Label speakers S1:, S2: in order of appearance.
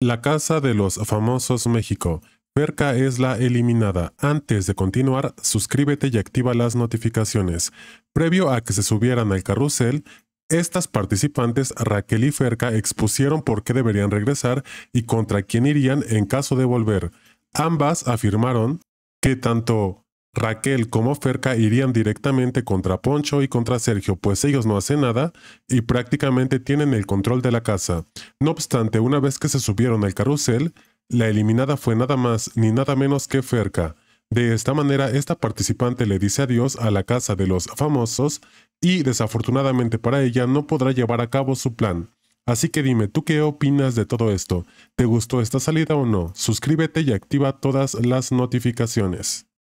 S1: La Casa de los Famosos México. Ferca es la eliminada. Antes de continuar, suscríbete y activa las notificaciones. Previo a que se subieran al carrusel, estas participantes, Raquel y Ferca, expusieron por qué deberían regresar y contra quién irían en caso de volver. Ambas afirmaron que tanto Raquel como Ferca irían directamente contra Poncho y contra Sergio, pues ellos no hacen nada y prácticamente tienen el control de la casa. No obstante, una vez que se subieron al carrusel, la eliminada fue nada más ni nada menos que Ferca. De esta manera, esta participante le dice adiós a la casa de los famosos y desafortunadamente para ella no podrá llevar a cabo su plan. Así que dime, ¿tú qué opinas de todo esto? ¿Te gustó esta salida o no? Suscríbete y activa todas las notificaciones.